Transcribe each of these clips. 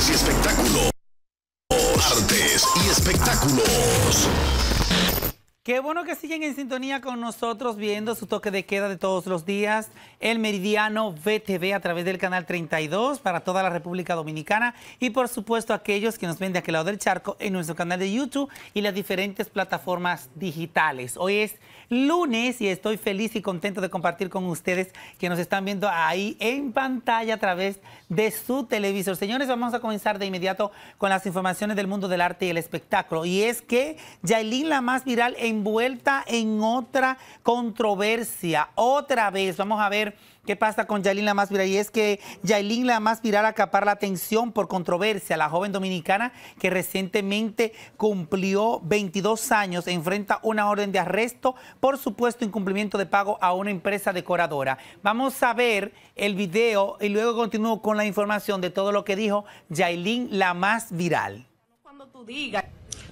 Artes y espectáculos. Artes y espectáculos. Qué bueno que siguen en sintonía con nosotros viendo su toque de queda de todos los días, el Meridiano VTV a través del canal 32 para toda la República Dominicana y por supuesto aquellos que nos ven de aquel lado del charco en nuestro canal de YouTube y las diferentes plataformas digitales. Hoy es lunes y estoy feliz y contento de compartir con ustedes que nos están viendo ahí en pantalla a través de su televisor. Señores, vamos a comenzar de inmediato con las informaciones del mundo del arte y el espectáculo. Y es que Yailin, la más viral en envuelta en otra controversia. Otra vez, vamos a ver qué pasa con Yailin la viral. Y es que Yailin la viral acapar la atención por controversia. La joven dominicana que recientemente cumplió 22 años enfrenta una orden de arresto por supuesto incumplimiento de pago a una empresa decoradora. Vamos a ver el video y luego continúo con la información de todo lo que dijo Yailin la viral. Cuando tú digas.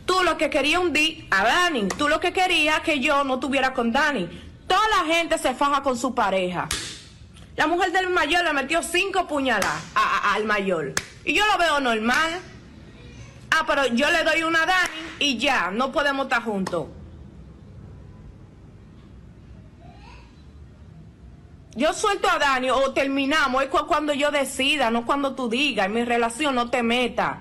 Tú lo que querías día a Dani. Tú lo que querías que yo no tuviera con Dani. Toda la gente se faja con su pareja. La mujer del mayor le metió cinco puñaladas al mayor. Y yo lo veo normal. Ah, pero yo le doy una a Dani y ya, no podemos estar juntos. Yo suelto a Dani o terminamos, es cuando yo decida, no cuando tú digas, en mi relación no te metas.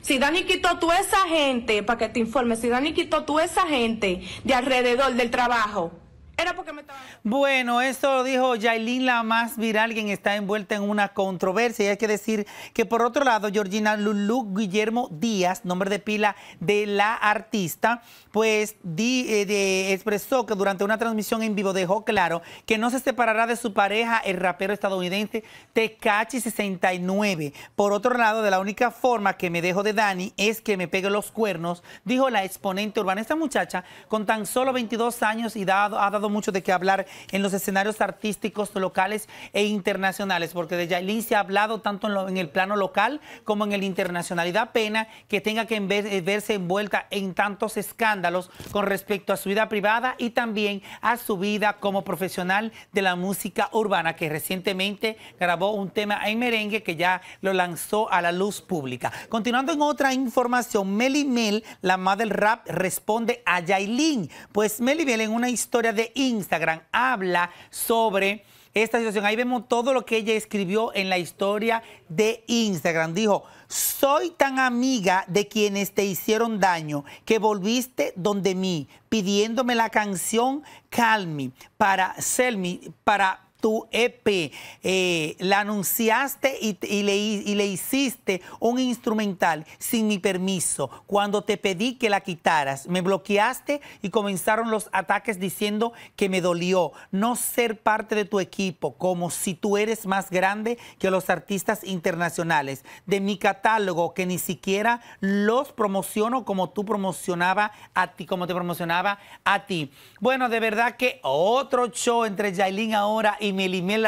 Si Dani quitó tú esa gente, para que te informe, si Dani quitó tú esa gente de alrededor del trabajo, era porque me Bueno, eso lo dijo Yailin, la más viral, quien está envuelta en una controversia. Y hay que decir que, por otro lado, Georgina Lulú Guillermo Díaz, nombre de pila de la artista, pues eh, expresó que durante una transmisión en vivo dejó claro que no se separará de su pareja, el rapero estadounidense Tecachi69. Por otro lado, de la única forma que me dejo de Dani es que me pegue los cuernos, dijo la exponente urbana. Esta muchacha, con tan solo 22 años y dado, ha dado mucho de qué hablar en los escenarios artísticos locales e internacionales, porque de Yailin se ha hablado tanto en, el plano local como en el internacional. Y da pena que tenga que eh, verse envuelta en tantos escándalos con respecto a su vida privada y también a su vida como profesional de la música urbana, que recientemente grabó un tema en merengue que ya lo lanzó a la luz pública. Continuando en otra información, Meli Mel, la madre del rap, responde a Yailin. Pues Meli Mel en una historia de Instagram habla sobre esta situación. Ahí vemos todo lo que ella escribió en la historia de Instagram. Dijo, soy tan amiga de quienes te hicieron daño que volviste donde mí pidiéndome la canción Calmi para, ser mi, para tu EP. Eh, la anunciaste y, le, y, le, hiciste un instrumental sin mi permiso. Cuando te pedí que la quitaras, me bloqueaste y comenzaron los ataques diciendo que me dolió no ser parte de tu equipo, como si tú eres más grande que los artistas internacionales de mi catálogo que ni siquiera los promociono como tú promocionaba a ti, como te promocionaba a ti. Bueno, de verdad que otro show entre Yailin ahora y y Melimel,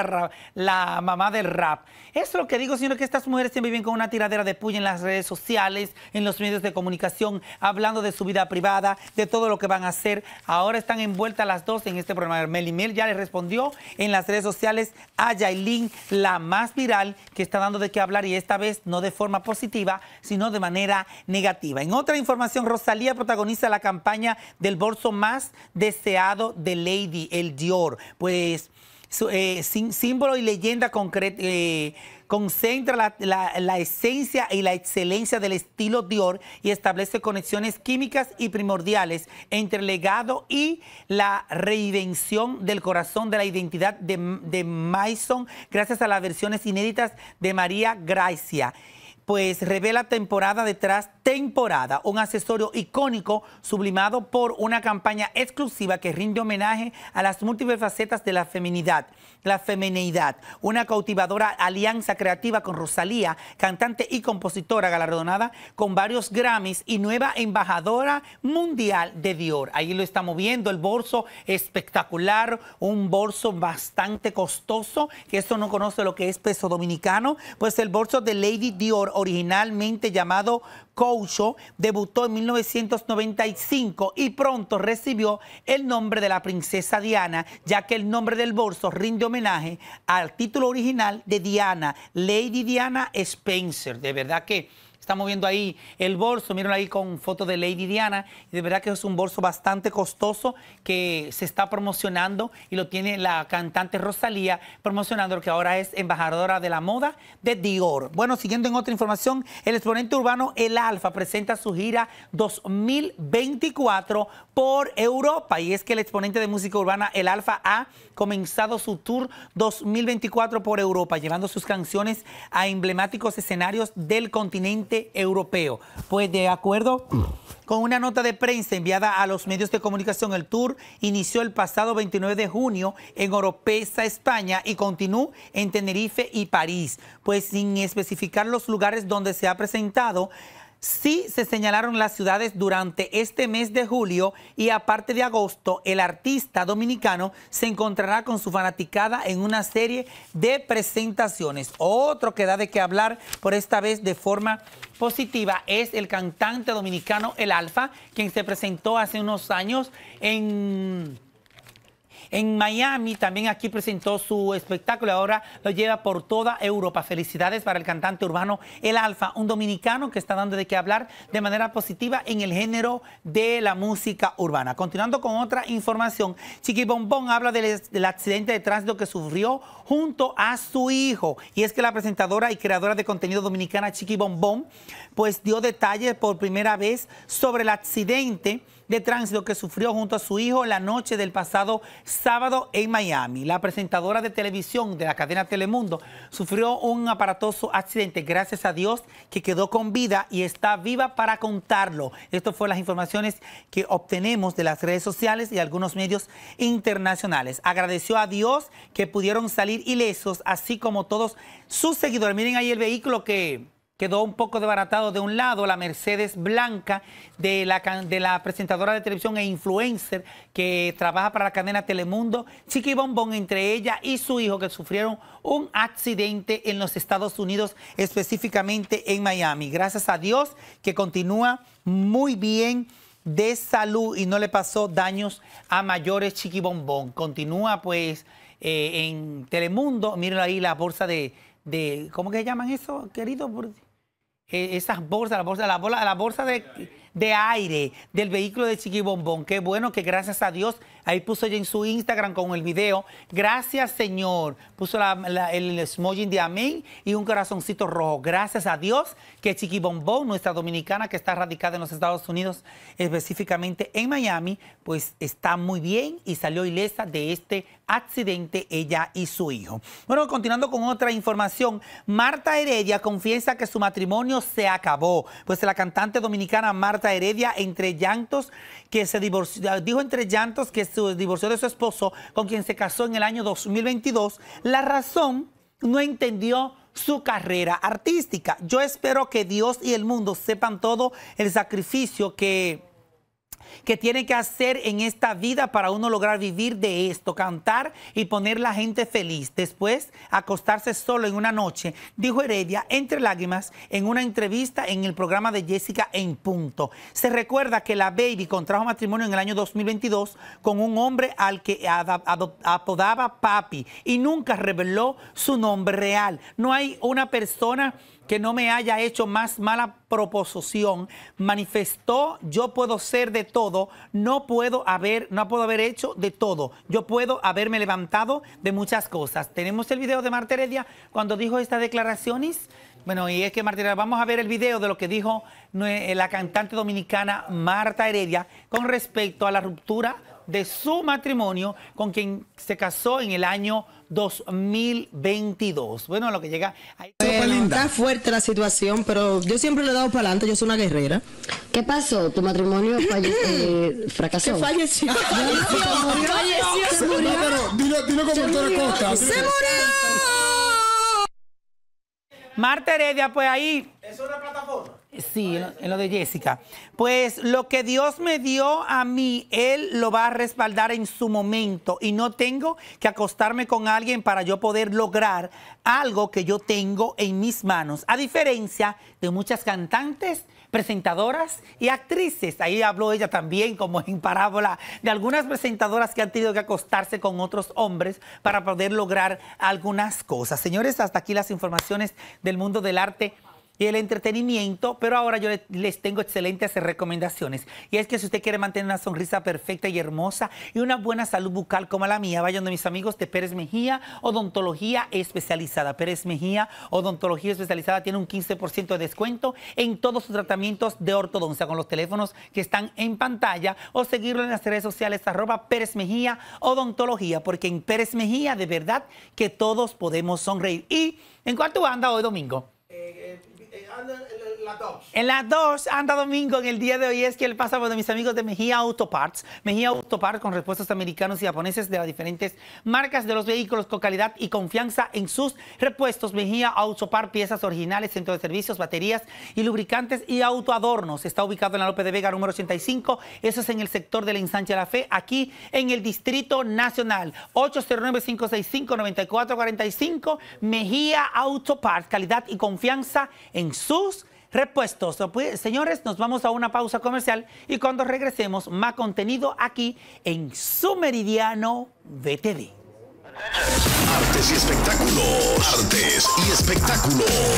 la, mamá del rap. Es lo que digo, sino que estas mujeres siempre viven con una tiradera de puya en las redes sociales, en los medios de comunicación, hablando de su vida privada, de todo lo que van a hacer. Ahora están envueltas las dos en este programa. Melimel ya le respondió en las redes sociales a Yailin, la más viral, que está dando de qué hablar y esta vez no de forma positiva, sino de manera negativa. En otra información, Rosalía protagoniza la campaña del bolso más deseado de Lady, el Dior. Pues eh, símbolo y leyenda eh, concentra la, esencia y la excelencia del estilo Dior y establece conexiones químicas y primordiales entre el legado y la reinvención del corazón de la identidad de, de Maison gracias a las versiones inéditas de María Gracia pues revela temporada detrás temporada, un accesorio icónico sublimado por una campaña exclusiva que rinde homenaje a las múltiples facetas de la feminidad, la femineidad, una cautivadora alianza creativa con Rosalía, cantante y compositora galardonada con varios Grammys y nueva embajadora mundial de Dior. Ahí lo estamos viendo, el bolso espectacular, un bolso bastante costoso, que eso no conoce lo que es peso dominicano, pues el bolso de Lady Dior originalmente llamado Coucho debutó en 1995 y pronto recibió el nombre de la princesa Diana, ya que el nombre del bolso rinde homenaje al título original de Diana, Lady Diana Spencer. De verdad que moviendo ahí el bolso. Miren ahí con foto de Lady Diana. De verdad que es un bolso bastante costoso que se está promocionando y lo tiene la cantante Rosalía promocionando, que ahora es embajadora de la moda de Dior. Bueno, siguiendo en otra información, el exponente urbano El Alfa presenta su gira 2024 por Europa. Y es que el exponente de música urbana El Alfa ha comenzado su tour 2024 por Europa, llevando sus canciones a emblemáticos escenarios del continente europeo. Pues de acuerdo con una nota de prensa enviada a los medios de comunicación, el tour inició el pasado 29 de junio en Oropesa, España, y continuó en Tenerife y París. Pues sin especificar los lugares donde se ha presentado, Sí se señalaron las ciudades durante este mes de julio y aparte de agosto, el artista dominicano se encontrará con su fanaticada en una serie de presentaciones. Otro que da de qué hablar, por esta vez de forma positiva, es el cantante dominicano El Alfa, quien se presentó hace unos años en en Miami, también aquí presentó su espectáculo, ahora lo lleva por toda Europa. Felicidades para el cantante urbano El Alfa, un dominicano que está dando de qué hablar de manera positiva en el género de la música urbana. Continuando con otra información, Chiqui Bombón habla del, del accidente de tránsito que sufrió junto a su hijo. Y es que la presentadora y creadora de contenido dominicana Chiqui Bombón, pues dio detalles por primera vez sobre el accidente de tránsito que sufrió junto a su hijo la noche del pasado sábado en Miami. La presentadora de televisión de la cadena Telemundo sufrió un aparatoso accidente, gracias a Dios, que quedó con vida y está viva para contarlo. Esto fue las informaciones que obtenemos de las redes sociales y algunos medios internacionales. Agradeció a Dios que pudieron salir ilesos, así como todos sus seguidores. Miren ahí el vehículo que quedó un poco desbaratado de un lado, la Mercedes Blanca, de la, de la presentadora de televisión e influencer que trabaja para la cadena Telemundo, Chiqui Bombón, entre ella y su hijo, que sufrieron un accidente en los Estados Unidos, específicamente en Miami. Gracias a Dios que continúa muy bien de salud y no le pasó daños a mayores Chiqui Bombón. Continúa pues eh, en Telemundo, miren ahí la bolsa de, de, ¿cómo que llaman eso, querido? esas bolsas, la bolsa, la bolsa, la bolsa de, de aire del vehículo de Chiquibombón. Qué bueno que gracias a Dios Ahí puso ella en su Instagram con el video, gracias Señor. Puso el emoji de amén y un corazoncito rojo. Gracias a Dios que Chiqui Bombón, nuestra dominicana que está radicada en los Estados Unidos, específicamente en Miami, pues está muy bien y salió ilesa de este accidente ella y su hijo. Bueno, continuando con otra información, Marta Heredia confiesa que su matrimonio se acabó, pues la cantante dominicana Marta Heredia entre llantos que se divorció, dijo entre llantos que se divorció de su esposo, con quien se casó en el año 2022, la razón no entendió su carrera artística. Yo espero que Dios y el mundo sepan todo el sacrificio que que tiene que hacer en esta vida para uno lograr vivir de esto, cantar y poner la gente feliz. Después, acostarse solo en una noche, dijo Heredia entre lágrimas en una entrevista en el programa de Jessica en Punto. Se recuerda que la Baby contrajo matrimonio en el año 2022 con un hombre al que apodaba Papi y nunca reveló su nombre real. No hay una persona que no me haya hecho más mala proposición, manifestó yo puedo ser de todo, no puedo haber, no puedo haber hecho de todo, yo puedo haberme levantado de muchas cosas. Tenemos el video de Marta Heredia cuando dijo estas declaraciones. Bueno, y es que Marta Heredia, vamos a ver el video de lo que dijo eh, la cantante dominicana Marta Heredia con respecto a la ruptura de su matrimonio con quien se casó en el año 2022. Bueno, lo que llega... Ahí. está fuerte la situación, pero yo siempre le he dado para adelante, yo soy una guerrera. ¿Qué pasó? ¿Tu matrimonio eh, fracasó? ¿Qué falleció? falleció. falleció. Se murió. pero dilo, como como Héctor Costa. ¡Se murió! Marta Heredia, pues ahí... Es una Sí, en lo de Jessica. Pues lo que Dios me dio a mí, Él lo va a respaldar en su momento y no tengo que acostarme con alguien para yo poder lograr algo que yo tengo en mis manos, a diferencia de muchas cantantes presentadoras y actrices. Ahí habló ella también, como en parábola, de algunas presentadoras que han tenido que acostarse con otros hombres para poder lograr algunas cosas. Señores, hasta aquí las informaciones del mundo del arte y el entretenimiento, pero ahora yo les tengo excelentes recomendaciones. Y es que si usted quiere mantener una sonrisa perfecta y hermosa y una buena salud bucal como la mía, vayan de mis amigos de Pérez Mejía Odontología Especializada. Pérez Mejía Odontología Especializada tiene un 15% de descuento en todos sus tratamientos de ortodoncia con los teléfonos que están en pantalla o seguirlo en las redes sociales arroba Pérez Mejía Odontología, porque en Pérez Mejía de verdad que todos podemos sonreír. Y en cuánto anda hoy domingo. Eh, eh, eh, ah, Ana En la 2 anda domingo en el día de hoy es que el pasado de mis amigos de Mejía Auto Parts. Mejía Auto con repuestos americanos y japoneses de las diferentes marcas de los vehículos con calidad y confianza en sus repuestos. Mejía Auto Parts, piezas originales, centro de servicios, baterías y lubricantes y autoadornos. Está ubicado en la López de Vega número 85. Eso es en el sector de la Ensanche de la Fe, aquí en el Distrito Nacional. 809-565-9445. Mejía Auto Parts, calidad y confianza en sus repuestos. señores, nos vamos a una pausa comercial y cuando regresemos, más contenido aquí en su meridiano BTV. y y